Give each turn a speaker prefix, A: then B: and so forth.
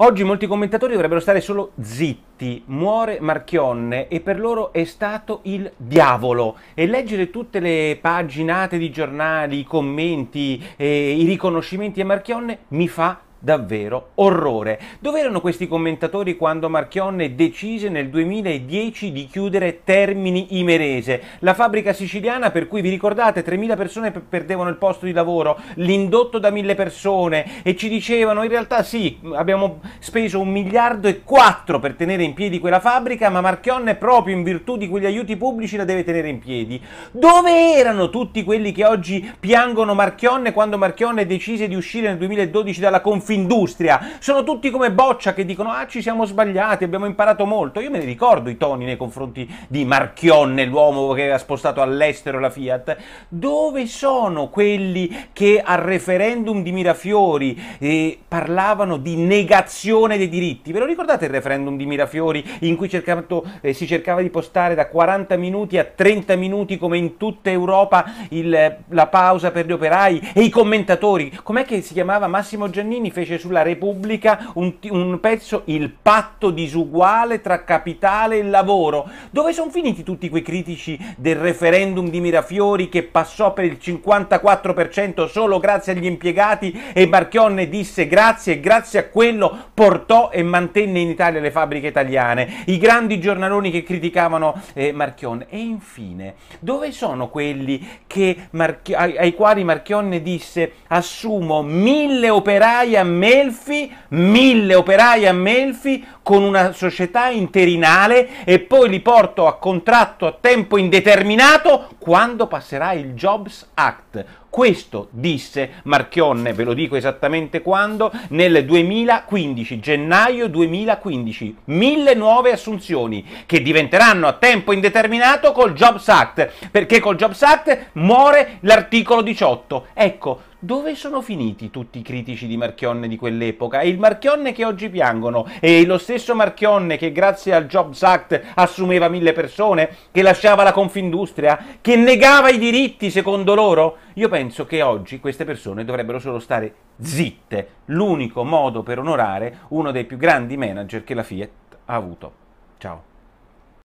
A: Oggi molti commentatori dovrebbero stare solo zitti, muore Marchionne e per loro è stato il diavolo e leggere tutte le paginate di giornali, i commenti, eh, i riconoscimenti a Marchionne mi fa davvero orrore. Dove erano questi commentatori quando Marchionne decise nel 2010 di chiudere Termini Imerese, la fabbrica siciliana per cui vi ricordate 3.000 persone perdevano il posto di lavoro, l'indotto da 1.000 persone e ci dicevano in realtà sì, abbiamo speso un miliardo e quattro per tenere in piedi quella fabbrica, ma Marchionne proprio in virtù di quegli aiuti pubblici la deve tenere in piedi. Dove erano tutti quelli che oggi piangono Marchionne quando Marchionne decise di uscire nel 2012 dalla conferenza Confindustria, sono tutti come Boccia che dicono ah ci siamo sbagliati, abbiamo imparato molto. Io me ne ricordo i toni nei confronti di Marchionne, l'uomo che aveva spostato all'estero la Fiat. Dove sono quelli che al referendum di Mirafiori eh, parlavano di negazione dei diritti? Ve lo ricordate il referendum di Mirafiori in cui cercato, eh, si cercava di postare da 40 minuti a 30 minuti come in tutta Europa il, la pausa per gli operai e i commentatori? Com'è che si chiamava Massimo Giannini? fece sulla Repubblica un, un pezzo, il patto disuguale tra capitale e lavoro. Dove sono finiti tutti quei critici del referendum di Mirafiori che passò per il 54% solo grazie agli impiegati e Marchionne disse grazie e grazie a quello portò e mantenne in Italia le fabbriche italiane, i grandi giornaloni che criticavano eh, Marchionne. E infine, dove sono quelli che, ai, ai quali Marchionne disse assumo mille operai a Melfi, mille operai a Melfi con una società interinale e poi li porto a contratto a tempo indeterminato quando passerà il Jobs Act. Questo disse Marchionne, ve lo dico esattamente quando, nel 2015, gennaio 2015, mille nuove assunzioni che diventeranno a tempo indeterminato col Jobs Act, perché col Jobs Act muore l'articolo 18. Ecco, dove sono finiti tutti i critici di Marchionne di quell'epoca? E il Marchionne che oggi piangono, E lo stesso Marchionne che grazie al Jobs Act assumeva mille persone, che lasciava la Confindustria, che negava i diritti secondo loro? Io penso che oggi queste persone dovrebbero solo stare zitte, l'unico modo per onorare uno dei più grandi manager che la Fiat ha avuto. Ciao.